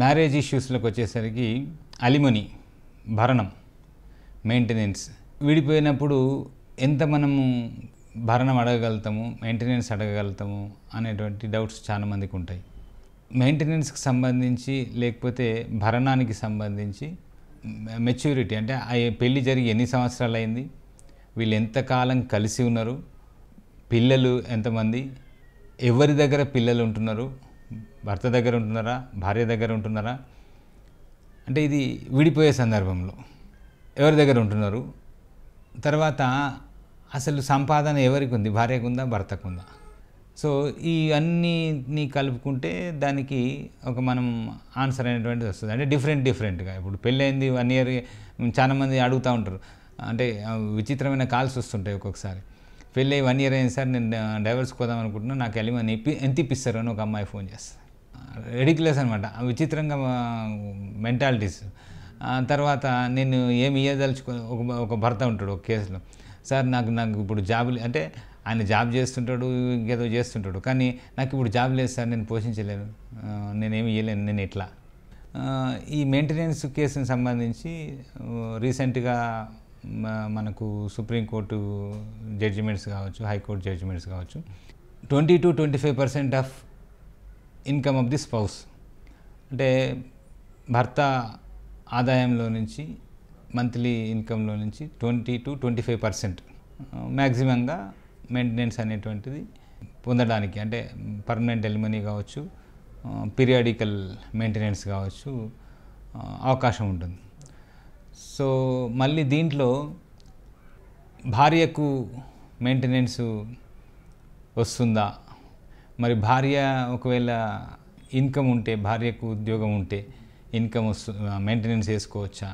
marriage ఇష్యూస్లోకి వచ్చేసరికి అలిమొని భరణం maintenance విడిపోయినప్పుడు ఎంత మనము భరణం అడగగలుగుతాము మెయింటెనెన్స్ అడగగలుగుతాము అనేటువంటి డౌట్స్ చాలామందికి ఉంటాయి మెయింటెనెన్స్కి సంబంధించి లేకపోతే భరణానికి సంబంధించి మెచ్యూరిటీ అంటే ఆ పెళ్ళి జరిగి ఎన్ని సంవత్సరాలు అయింది వీళ్ళు ఎంతకాలం కలిసి ఉన్నారు పిల్లలు ఎంతమంది ఎవరి దగ్గర పిల్లలు ఉంటున్నారు భర్త దగ్గర ఉంటున్నారా భార్య దగ్గర ఉంటున్నారా అంటే ఇది విడిపోయే సందర్భంలో ఎవరి దగ్గర ఉంటున్నారు తర్వాత అసలు సంపాదన ఎవరికి ఉంది భార్యకు ఉందా భర్తకు ఉందా సో ఈ అన్నీ కలుపుకుంటే దానికి ఒక మనం ఆన్సర్ అనేటువంటిది వస్తుంది అంటే డిఫరెంట్ డిఫరెంట్గా ఇప్పుడు పెళ్ళైంది వన్ ఇయర్ చాలామంది అడుగుతూ ఉంటారు అంటే విచిత్రమైన కాల్స్ వస్తుంటాయి ఒక్కొక్కసారి పెళ్ళి అయ్యి వన్ ఇయర్ అయింది సార్ నేను డైవర్స్ పోదాం అనుకుంటున్నా నాకు ఎలిమని ఎంత ఇప్పిస్తారు అని ఒక అమ్మాయి ఫోన్ చేస్తాను రెడిక్యులస్ అనమాట విచిత్రంగా మెంటాలిటీస్ తర్వాత నేను ఏమి ఇయ్యదలుచుకో ఒక ఒక భర్త ఉంటాడు ఒక కేసులో సార్ నాకు నాకు ఇప్పుడు జాబ్ అంటే ఆయన జాబ్ చేస్తుంటాడు ఇంకేదో చేస్తుంటాడు కానీ నాకు ఇప్పుడు జాబ్ లేదు సార్ నేను పోషించలేను నేనేమి ఇయ్యలేను నేను ఇట్లా ఈ మెయింటెనెన్స్ కేసుని సంబంధించి రీసెంట్గా మనకు సుప్రీంకోర్టు జడ్జిమెంట్స్ కావచ్చు హైకోర్టు జడ్జిమెంట్స్ కావచ్చు twenty two twenty five percent of income of the spouse అంటే భర్త ఆదాయంలో నుంచి మంత్లీ ఇన్కంలో నుంచి twenty two twenty five percent మ్యాక్సిమంగా మెయింటెనెన్స్ అనేటువంటిది పొందడానికి అంటే పర్మనెంట్ ఎలిమనీ కావచ్చు పీరియాడికల్ మెయింటెనెన్స్ కావచ్చు అవకాశం ఉంటుంది సో మళ్ళీ దీంట్లో భార్యకు మెయింటెనెన్స్ వస్తుందా మరి భార్య ఒకవేళ ఇన్కమ్ ఉంటే భార్యకు ఉద్యోగం ఉంటే ఇన్కమ్ వస్తు మెయింటెనెన్స్ వేసుకోవచ్చా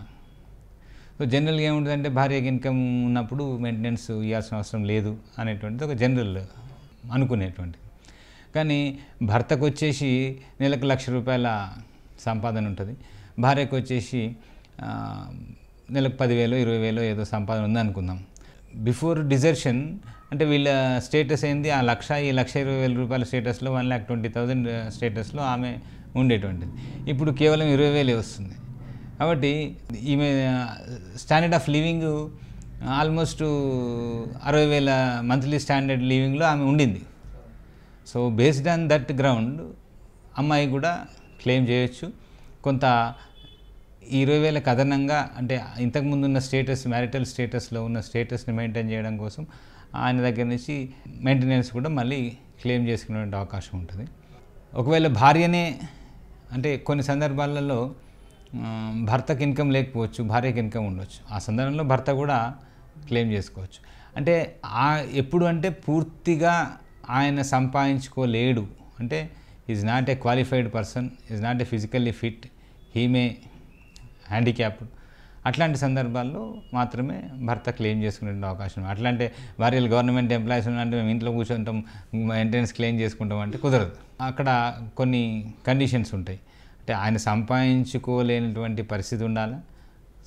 సో జనరల్గా ఏముంటుందంటే భార్యకి ఇన్కమ్ ఉన్నప్పుడు మెయింటెనెన్స్ ఇవ్వాల్సిన అవసరం లేదు అనేటువంటిది ఒక జనరల్ అనుకునేటువంటి కానీ భర్తకు వచ్చేసి నెలకు లక్ష రూపాయల సంపాదన ఉంటుంది భార్యకు వచ్చేసి నెలకు పదివేలు ఇరవై వేలు ఏదో సంపాదన ఉంది అనుకుందాం బిఫోర్ డిజర్షన్ అంటే వీళ్ళ స్టేటస్ ఏంది ఆ లక్ష ఈ లక్ష ఇరవై వేల రూపాయల స్టేటస్లో వన్ ల్యాక్ ట్వంటీ థౌజండ్ స్టేటస్లో ఆమె ఉండేటువంటిది ఇప్పుడు కేవలం ఇరవై వేలే వస్తుంది కాబట్టి ఈమె స్టాండర్డ్ ఆఫ్ లివింగ్ ఆల్మోస్ట్ అరవై వేల మంత్లీ స్టాండర్డ్ లివింగ్లో ఆమె ఉండింది so based on that ground అమ్మాయి కూడా క్లెయిమ్ చేయొచ్చు కొంత ఇరవై వేల కథనంగా అంటే ఇంతకుముందు ఉన్న స్టేటస్ మ్యారిటల్ స్టేటస్లో ఉన్న స్టేటస్ని మెయింటైన్ చేయడం కోసం ఆయన దగ్గర నుంచి మెయింటెనెన్స్ కూడా మళ్ళీ క్లెయిమ్ చేసుకునే అవకాశం ఉంటుంది ఒకవేళ భార్యనే అంటే కొన్ని సందర్భాలలో భర్తకి ఇన్కమ్ లేకపోవచ్చు భార్యకి ఇన్కమ్ ఉండవచ్చు ఆ సందర్భంలో భర్త కూడా క్లెయిమ్ చేసుకోవచ్చు అంటే ఆ ఎప్పుడు అంటే పూర్తిగా ఆయన సంపాదించుకోలేడు అంటే is not a qualified person is not a physically fit he may handicap అట్లాంటి సందర్భాల్లో మాత్రమే భర్త క్లెయిమ్ చేసుకునే అవకాశం అట్లాంటి వారి గవర్నమెంట్ ఎంప్లాయీస్ ఉన్నాయంటే మేము ఇంట్లో కూర్చుంటాం మెయింటెనెన్స్ క్లెయిమ్ చేసుకుంటాం అంటే కుదరదు అక్కడ కొన్ని కండిషన్స్ ఉంటాయి అంటే ఆయన సంపాదించుకోలేనటువంటి పరిస్థితి ఉండాలి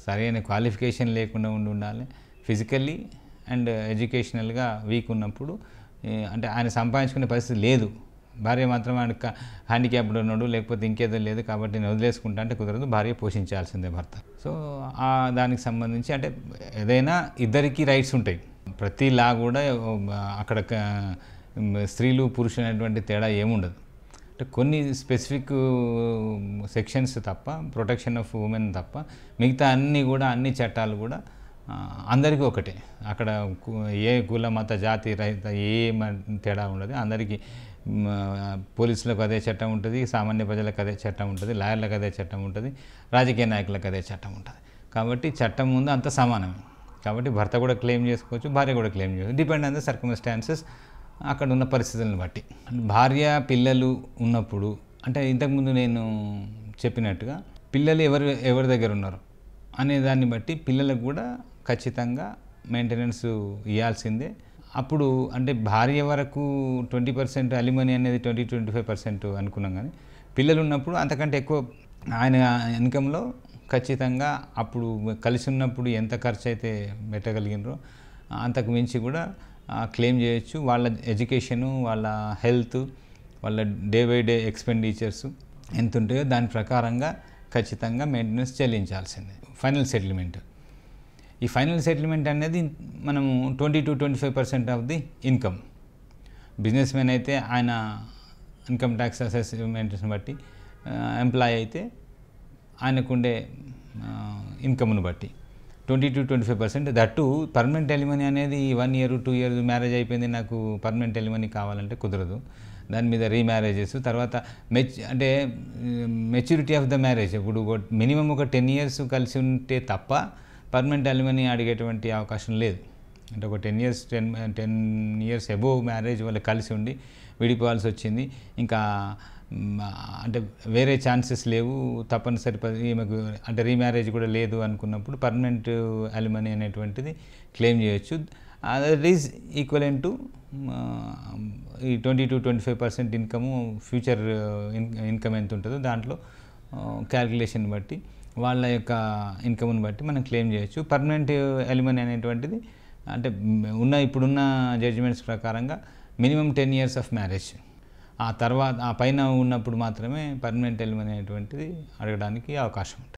సరైన క్వాలిఫికేషన్ లేకుండా ఉండి ఉండాలి ఫిజికల్లీ అండ్ ఎడ్యుకేషనల్గా వీక్ ఉన్నప్పుడు అంటే ఆయన సంపాదించుకునే పరిస్థితి లేదు భార్య మాత్రం వాడికి హ్యాండిక్యాప్డ్ ఉన్నాడు లేకపోతే ఇంకేదో లేదు కాబట్టి నేను వదిలేసుకుంటా అంటే కుదరదు భార్య పోషించాల్సిందే భర్త సో దానికి సంబంధించి అంటే ఏదైనా ఇద్దరికీ రైట్స్ ఉంటాయి ప్రతి లా కూడా అక్కడ స్త్రీలు పురుషులు అనేటువంటి తేడా ఏముండదు అంటే కొన్ని స్పెసిఫిక్ సెక్షన్స్ తప్ప ప్రొటెక్షన్ ఆఫ్ ఉమెన్ తప్ప మిగతా అన్నీ కూడా అన్ని చట్టాలు కూడా అందరికీ ఒకటే అక్కడ ఏ కుల మత జాతి రహిత ఏ తేడా ఉండదు అందరికీ పోలీసులకు అదే చట్టం ఉంటుంది సామాన్య ప్రజలకు అదే చట్టం ఉంటుంది లాయర్లకు అదే చట్టం ఉంటుంది రాజకీయ నాయకులకు అదే చట్టం ఉంటుంది కాబట్టి చట్టం ముందు అంత సమానమే కాబట్టి భర్త కూడా క్లెయిమ్ చేసుకోవచ్చు భార్య కూడా క్లెయిమ్ చేయవచ్చు డిపెండ్ ఆన్ సర్కమ్స్టాన్సెస్ అక్కడ ఉన్న పరిస్థితులను బట్టి భార్య పిల్లలు ఉన్నప్పుడు అంటే ఇంతకుముందు నేను చెప్పినట్టుగా పిల్లలు ఎవరు ఎవరి దగ్గర ఉన్నారు అనే దాన్ని బట్టి పిల్లలకు కూడా ఖచ్చితంగా మెయింటెనెన్స్ ఇవ్వాల్సిందే అప్పుడు అంటే భార్య వరకు ట్వంటీ పర్సెంట్ అలిమనీ అనేది ట్వంటీ ట్వంటీ ఫైవ్ పర్సెంట్ అనుకున్నాం కానీ పిల్లలు ఉన్నప్పుడు అంతకంటే ఎక్కువ ఆయన ఇన్కంలో ఖచ్చితంగా అప్పుడు కలిసి ఉన్నప్పుడు ఎంత ఖర్చు అయితే పెట్టగలిగినరో అంతకు మించి కూడా క్లెయిమ్ చేయొచ్చు వాళ్ళ ఎడ్యుకేషను వాళ్ళ హెల్త్ వాళ్ళ డే బై డే ఎక్స్పెండిచర్స్ ఎంత ఉంటాయో దాని ప్రకారంగా ఖచ్చితంగా మెయింటెనెన్స్ చెల్లించాల్సిందే ఫైనల్ సెటిల్మెంట్ ఈ ఫైనల్ సెటిల్మెంట్ అనేది మనము twenty two twenty five percent of the income businessman అయితే ఆయన ఇన్కమ్ ట్యాక్స్ అసెస్మెంట్స్ని బట్టి ఎంప్లాయ్ అయితే ఆయనకుండే ఇన్కమ్ను బట్టి twenty two twenty five percent that permanent alimony అనేది one year two year marriage అయిపోయింది నాకు పర్మనెంట్ ఎలిమని కావాలంటే కుదరదు దాని మీద రీమ్యారేజెస్ తర్వాత మెచ్ అంటే మెచ్యూరిటీ ఆఫ్ ద మ్యారేజ్ ఇప్పుడు మినిమం ఒక టెన్ ఇయర్స్ కలిసి ఉంటే తప్ప పర్మనెంట్ అల్యూమిని అడిగేటువంటి అవకాశం లేదు అంటే ఒక ten years ten ten years above marriage వాళ్ళు కలిసి ఉండి విడిపోవాల్సి వచ్చింది ఇంకా అంటే వేరే ఛాన్సెస్ లేవు తప్పనిసరి ఈమెకు అంటే రీమ్యారేజ్ కూడా లేదు అనుకున్నప్పుడు పర్మనెంట్ అల్యూమిని అనేటువంటిది క్లెయిమ్ చేయొచ్చు దట్ ఈజ్ ఈక్వలెంట్ టు ఈ twenty two twenty five percent income future in income ఎంత ఉంటుందో దాంట్లో క్యాల్కులేషన్ బట్టి వాళ్ళ యొక్క ఇన్కమ్ని బట్టి మనం క్లెయిమ్ చేయొచ్చు పర్మనెంట్ ఎలిమెంట్ అనేటువంటిది అంటే ఉన్న ఇప్పుడున్న జడ్జిమెంట్స్ ప్రకారంగా minimum ten years of marriage ఆ తర్వాత ఆ పైన ఉన్నప్పుడు మాత్రమే పర్మనెంట్ ఎలిమెంట్ అనేటువంటిది అడగడానికి అవకాశం ఉంటుంది